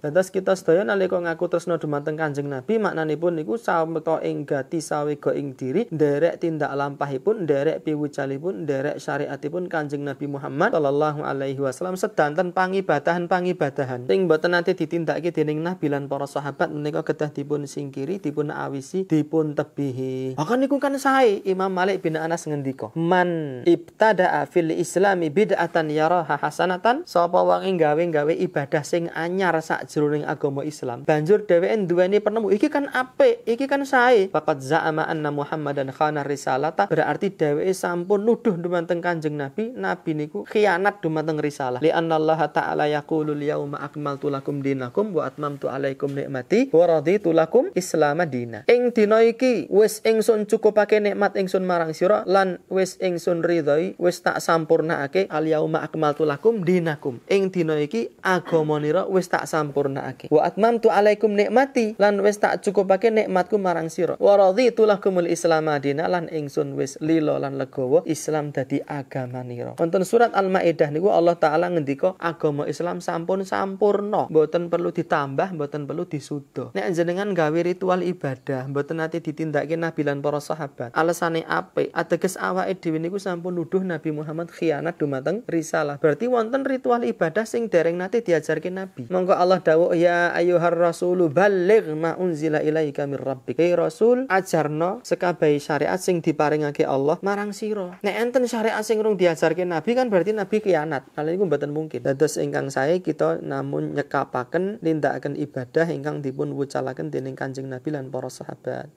Dados kita sedaya nalika ngaku tresna dumateng Kanjeng Nabi maknanipun niku sameta ing gati sawega ing diri nderek tindak lampahipun nderek piwucalipun nderek syariatipun Kanjeng Nabi Muhammad sallallahu alaihi wasallam sedanten pangibadahan-pangibadahan sing boten nanti ditindakake dening Nabi lan para sahabat menika kedah dipun singkiri dipun awisi dipun tebihi. Maka niku kan sae Imam Malik bin Anas ngendika, "Man ibtada'a fil Islami bid'atan yaraha hasanatan" sapa wong e gawe-gawe ibadah sing anyar sak jroning agama Islam banjur dheweke duweni penemu iki kan apik iki kan sae faqad za'ama anna Muhammadan khana risalata berarti dheweke sampun nuduh dumateng Kanjeng Nabi nabi niku khianat dumateng risalah li Allah ta'ala yaqulu yauma akmaltu lakum dinakum wa atmamtu alaikum nikmati wa raditu lakum islama dina ing dina iki wis ingsun cukupake nikmat ingsun marang sira lan wis ingsun ridhoi wis tak sampurnaake al yauma akmaltu lakum dinakum ing dina iki agama nira wis tak sampurna sampurnaake. Wa atmamtu alaikum nikmati lan wis tak cukupake nikmatku marang sira. Wa raditu lakumul Islam madina lan ingsun wis lilo lan legowo Islam dadi agama nira. Wonten surat Al-Maidah niku Allah taala ngendika agama Islam sampun sampurna, mboten perlu ditambah, mboten perlu disudo. Nek jenengan gawe ritual ibadah, mboten nate ditindakake nabi lan para sahabat. alasane ape ateges awake dhewe niku sampun nuduh Nabi Muhammad khianat dumateng risalah. Berarti wonten ritual ibadah sing dereng nate diajarke nabi. Monggo Allah dawuh oh, ya ayyuhar rasulu balligh ma unzila ilaika mir rabbika rasul ajarno sekabai syariat sing diparingake Allah marang sira nek enten syariat sing rung diajarke nabi kan berarti nabi kianat kalau iku mboten mungkin dados ingkang sae kita namun nyekapaken nindakaken ibadah ingkang dipun wucalaken dening Kanjeng Nabi lan para sahabat